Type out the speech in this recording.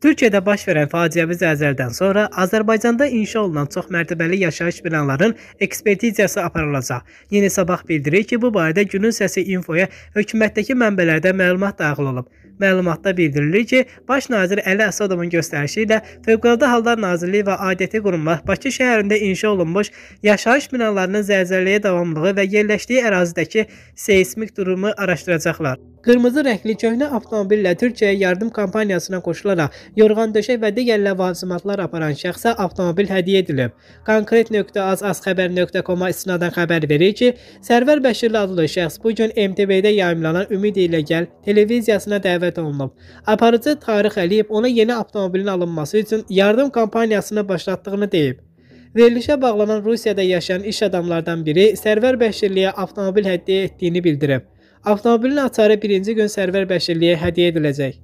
Türkiyədə baş verən faciəvi zəlzələdən sonra Azərbaycanda inşa olunan çoxmərtəbəli yaşayış binaların ekspertiziyası aparılacaq. Yeni Sabah bildirir ki, bu barədə Günün Səsi infoya hökumətdəki mənbələrdə məlumat daxil olub. Məlumatda bildirilir ki, baş nazir Əli Əsədovun göstərişi ilə Fövqəladə Hallar Nazirliyi və aidiyyəti qurumlar Bakı şəhərində inşa olunmuş yaşayış binalarının zəlzələyə davamlılığı və yerləşdiyi ərazidəki seismik durumu araşdıracaqlar. Qırmızı rəngli köhnə avtomobillə Türkiyəyə yardım kampaniyasına qoşularaq yorğan döşək və digər ləvazimatlar aparan şəxsə avtomobil hədiyyə edilib. Konkret.az azxəbər.com-a istinadən xəbər verir ki, Sərvər Bəşirli adlı şəxs bu gün MTV-də yayımlanan Ümid ilə gəl televiziyasına dəvət olunub. Aparıcı Tarix Əliyev ona yeni avtomobilin alınması üçün yardım kampaniyasını başlatdığını deyib. Verilişə bağlanan Rusiyada yaşayan iş adamlardan biri Sərvər Bəşirliyə avtomobil hədiyyə etdiyini bildirib. Avtomobilin açarı birinci gün Sərvər Bəşirliyə hədiyyə ediləcək.